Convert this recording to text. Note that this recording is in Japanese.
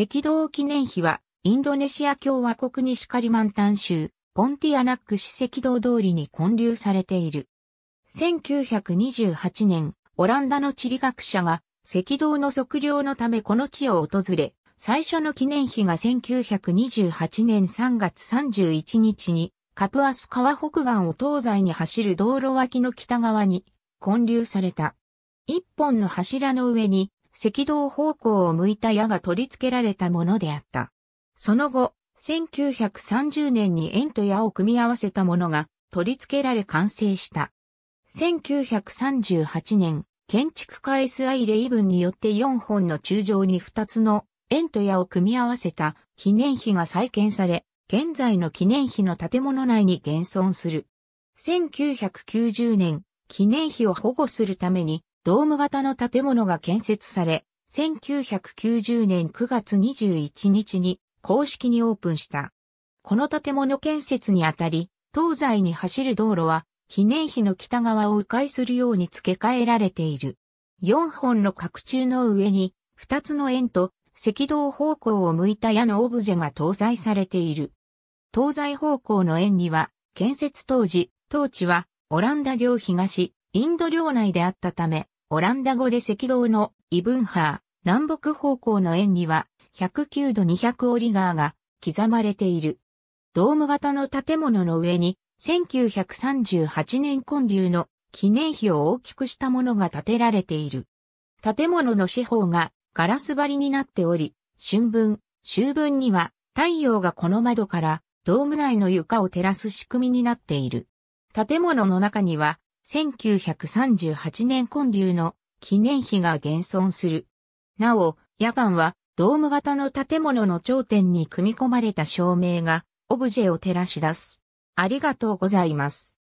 赤道記念碑は、インドネシア共和国西カリマンタン州、ポンティアナック市赤道通りに建立されている。1928年、オランダの地理学者が、赤道の測量のためこの地を訪れ、最初の記念碑が1928年3月31日に、カプアス川北岸を東西に走る道路脇の北側に建立された。一本の柱の上に赤道方向を向いた矢が取り付けられたものであった。その後、1930年に円と矢を組み合わせたものが取り付けられ完成した。1938年、建築家 S.I. レイブンによって4本の柱状に2つの円と矢を組み合わせた記念碑が再建され、現在の記念碑の建物内に現存する。1990年、記念碑を保護するためにドーム型の建物が建設され、1990年9月21日に公式にオープンした。この建物建設にあたり、東西に走る道路は記念碑の北側を迂回するように付け替えられている。4本の角柱の上に2つの円と赤道方向を向いた矢のオブジェが搭載されている。東西方向の円には建設当時、当地はオランダ領東、インド領内であったため、オランダ語で赤道のイブンハー、南北方向の円には109度200オリガーが刻まれている。ドーム型の建物の上に1938年建立の記念碑を大きくしたものが建てられている。建物の四方がガラス張りになっており、春分、秋分には太陽がこの窓からドーム内の床を照らす仕組みになっている。建物の中には1938年建立の記念碑が現存する。なお、夜間はドーム型の建物の頂点に組み込まれた照明がオブジェを照らし出す。ありがとうございます。